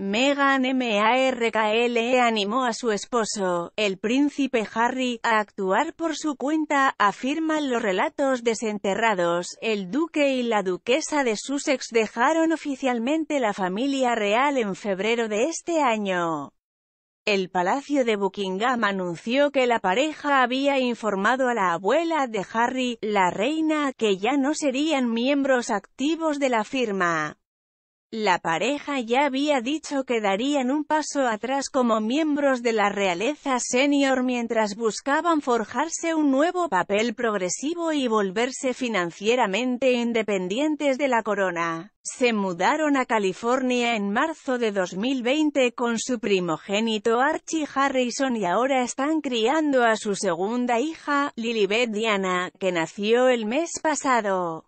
Meghan Markle animó a su esposo, el príncipe Harry, a actuar por su cuenta, afirman los relatos desenterrados. El duque y la duquesa de Sussex dejaron oficialmente la familia real en febrero de este año. El Palacio de Buckingham anunció que la pareja había informado a la abuela de Harry, la reina, que ya no serían miembros activos de la firma. La pareja ya había dicho que darían un paso atrás como miembros de la realeza senior mientras buscaban forjarse un nuevo papel progresivo y volverse financieramente independientes de la corona. Se mudaron a California en marzo de 2020 con su primogénito Archie Harrison y ahora están criando a su segunda hija, Lilibet Diana, que nació el mes pasado.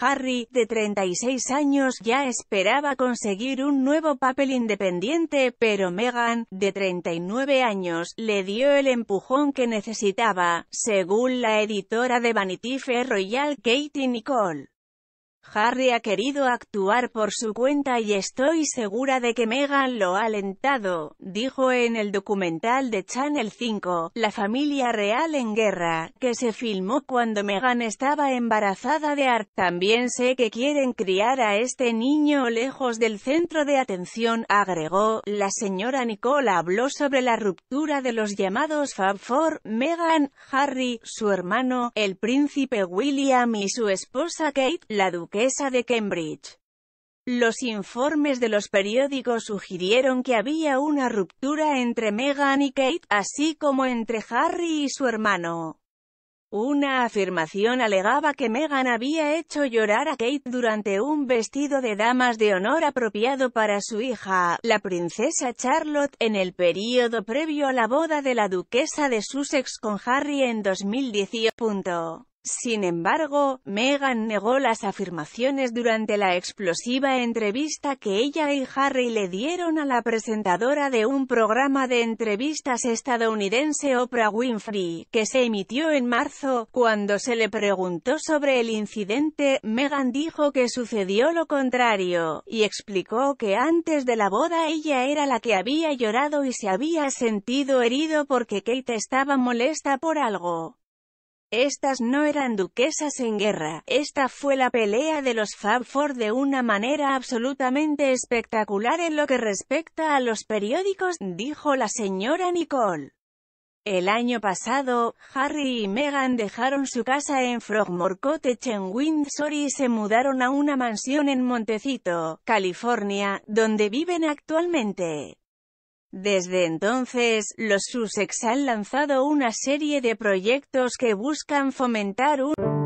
Harry, de 36 años, ya esperaba conseguir un nuevo papel independiente, pero Meghan, de 39 años, le dio el empujón que necesitaba, según la editora de Vanity Fair Royal Katie Nicole. Harry ha querido actuar por su cuenta y estoy segura de que Meghan lo ha alentado, dijo en el documental de Channel 5, La familia real en guerra, que se filmó cuando Meghan estaba embarazada de Art. También sé que quieren criar a este niño lejos del centro de atención, agregó. La señora Nicola habló sobre la ruptura de los llamados Fab Four, Meghan, Harry, su hermano, el príncipe William y su esposa Kate, la duquesa de Cambridge. Los informes de los periódicos sugirieron que había una ruptura entre Meghan y Kate, así como entre Harry y su hermano. Una afirmación alegaba que Meghan había hecho llorar a Kate durante un vestido de damas de honor apropiado para su hija, la princesa Charlotte, en el período previo a la boda de la duquesa de Sussex con Harry en 2018. Sin embargo, Meghan negó las afirmaciones durante la explosiva entrevista que ella y Harry le dieron a la presentadora de un programa de entrevistas estadounidense Oprah Winfrey, que se emitió en marzo. Cuando se le preguntó sobre el incidente, Meghan dijo que sucedió lo contrario, y explicó que antes de la boda ella era la que había llorado y se había sentido herido porque Kate estaba molesta por algo. Estas no eran duquesas en guerra, esta fue la pelea de los Fab de una manera absolutamente espectacular en lo que respecta a los periódicos, dijo la señora Nicole. El año pasado, Harry y Meghan dejaron su casa en Frogmore Cottage en Windsor y se mudaron a una mansión en Montecito, California, donde viven actualmente. Desde entonces, los Sussex han lanzado una serie de proyectos que buscan fomentar un